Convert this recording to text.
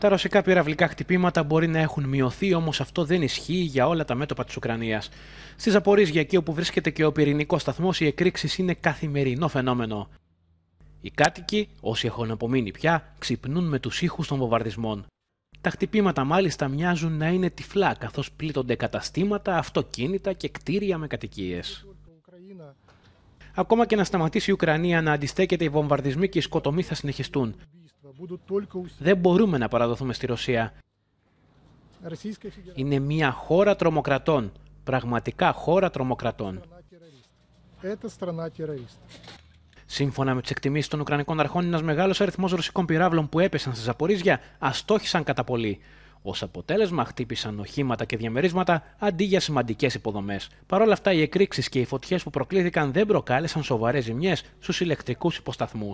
Τα ρωσικά πυραυλικά χτυπήματα μπορεί να έχουν μειωθεί, όμως αυτό δεν ισχύει για όλα τα μέτωπα της Ουκρανίας. Στη Ζαπορίζια, εκεί όπου βρίσκεται και ο πυρηνικός σταθμός, οι εκρήξεις είναι καθημερινό φαινόμενο. Οι κάτοικοι, όσοι έχουν απομείνει πια, ξυπνούν με τους ήχους των βομβαρδισμών. Τα χτυπήματα μάλιστα μοιάζουν να είναι τυφλά, καθώς πλήττονται καταστήματα, αυτοκίνητα και κτίρια με κατοικίες. Ακόμα και να σταματήσει η Ουκρανία να αντιστέκεται, οι βομβαρδισμοί και οι θα συνεχιστούν. Δεν μπορούμε να παραδοθούμε στη Ρωσία. Είναι μια χώρα τρομοκρατών. Πραγματικά χώρα τρομοκρατών. Σύμφωνα με τις εκτιμήσεις των Ουκρανικών αρχών, ένας μεγάλος αριθμός ρωσικών πυράβλων που έπεσαν στη Ζαπορίζια αστόχησαν κατά πολύ. Ως αποτέλεσμα, χτύπησαν οχήματα και διαμερίσματα αντί για σημαντικές υποδομές. Παρ' όλα αυτά, οι εκρήξεις και οι φωτιές που προκλήθηκαν δεν προκάλεσαν σοβαρές ζημιές στους ηλεκτρικούς υποσταθμούς.